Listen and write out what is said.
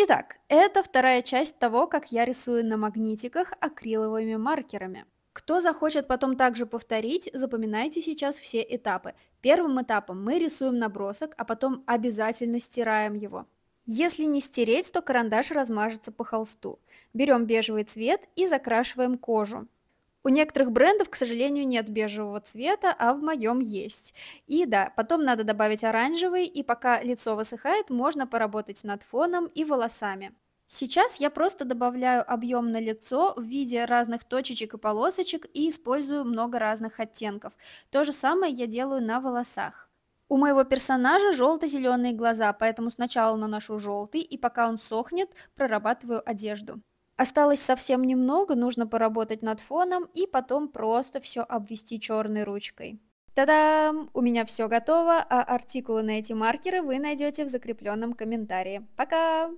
Итак, это вторая часть того, как я рисую на магнитиках акриловыми маркерами. Кто захочет потом также повторить, запоминайте сейчас все этапы. Первым этапом мы рисуем набросок, а потом обязательно стираем его. Если не стереть, то карандаш размажется по холсту. Берем бежевый цвет и закрашиваем кожу. У некоторых брендов, к сожалению, нет бежевого цвета, а в моем есть. И да, потом надо добавить оранжевый, и пока лицо высыхает, можно поработать над фоном и волосами. Сейчас я просто добавляю объем на лицо в виде разных точечек и полосочек и использую много разных оттенков. То же самое я делаю на волосах. У моего персонажа желто-зеленые глаза, поэтому сначала наношу желтый и пока он сохнет, прорабатываю одежду. Осталось совсем немного, нужно поработать над фоном и потом просто все обвести черной ручкой. Та-дам! У меня все готово, а артикулы на эти маркеры вы найдете в закрепленном комментарии. Пока!